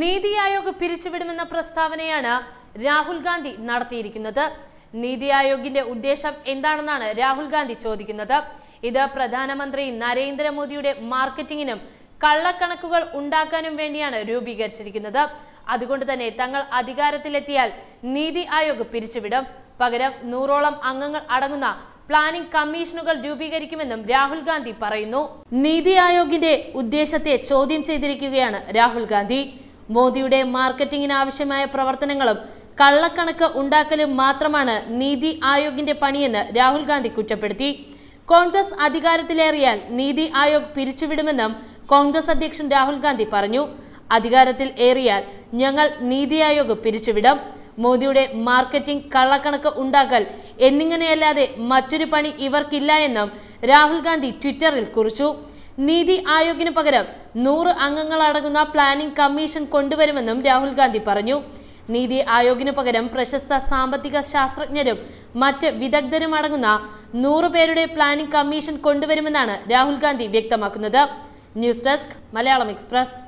നീതി ആയോഗ് പിരിച്ചുവിടുമെന്ന പ്രസ്താവനയാണ് രാഹുൽ ഗാന്ധി നടത്തിയിരിക്കുന്നത് നീതി ആയോഗിന്റെ ഉദ്ദേശം എന്താണെന്നാണ് രാഹുൽ ഗാന്ധി ചോദിക്കുന്നത് ഇത് പ്രധാനമന്ത്രി നരേന്ദ്രമോദിയുടെ മാർക്കറ്റിംഗിനും കള്ളക്കണക്കുകൾ ഉണ്ടാക്കാനും വേണ്ടിയാണ് രൂപീകരിച്ചിരിക്കുന്നത് അതുകൊണ്ട് തന്നെ തങ്ങൾ അധികാരത്തിലെത്തിയാൽ നീതി ആയോഗ് പിരിച്ചുവിടും പകരം നൂറോളം അംഗങ്ങൾ അടങ്ങുന്ന പ്ലാനിംഗ് കമ്മീഷനുകൾ രൂപീകരിക്കുമെന്നും രാഹുൽ ഗാന്ധി പറയുന്നു നീതി ആയോഗിന്റെ ഉദ്ദേശത്തെ ചോദ്യം ചെയ്തിരിക്കുകയാണ് രാഹുൽ ഗാന്ധി മോദിയുടെ മാർക്കറ്റിംഗിന് ആവശ്യമായ പ്രവർത്തനങ്ങളും കള്ളക്കണക്ക് ഉണ്ടാക്കലും മാത്രമാണ് നീതി ആയോഗിന്റെ പണിയെന്ന് രാഹുൽ ഗാന്ധി കുറ്റപ്പെടുത്തി കോൺഗ്രസ് അധികാരത്തിലേറിയാൽ നീതി ആയോഗ് പിരിച്ചുവിടുമെന്നും കോൺഗ്രസ് അധ്യക്ഷൻ രാഹുൽ ഗാന്ധി പറഞ്ഞു അധികാരത്തിൽ ഏറിയാൽ ഞങ്ങൾ നീതി ആയോഗ് പിരിച്ചുവിടും മോദിയുടെ മാർക്കറ്റിംഗ് കള്ളക്കണക്ക് ഉണ്ടാക്കൽ എന്നിങ്ങനെയല്ലാതെ മറ്റൊരു പണി ഇവർക്കില്ല എന്നും രാഹുൽ ഗാന്ധി ട്വിറ്ററിൽ കുറിച്ചു നീതി ആയോഗിന് പകരം നൂറ് അംഗങ്ങളടങ്ങുന്ന പ്ലാനിംഗ് കമ്മീഷൻ കൊണ്ടുവരുമെന്നും രാഹുൽ ഗാന്ധി പറഞ്ഞു നീതി ആയോഗിന് പകരം പ്രശസ്ത സാമ്പത്തിക ശാസ്ത്രജ്ഞരും മറ്റ് വിദഗ്ധരും അടങ്ങുന്ന നൂറുപേരുടെ പേരുടെ പ്ലാനിംഗ് കമ്മീഷൻ കൊണ്ടുവരുമെന്നാണ് രാഹുൽ ഗാന്ധി വ്യക്തമാക്കുന്നത് ന്യൂസ് ഡെസ്ക് മലയാളം എക്സ്പ്രസ്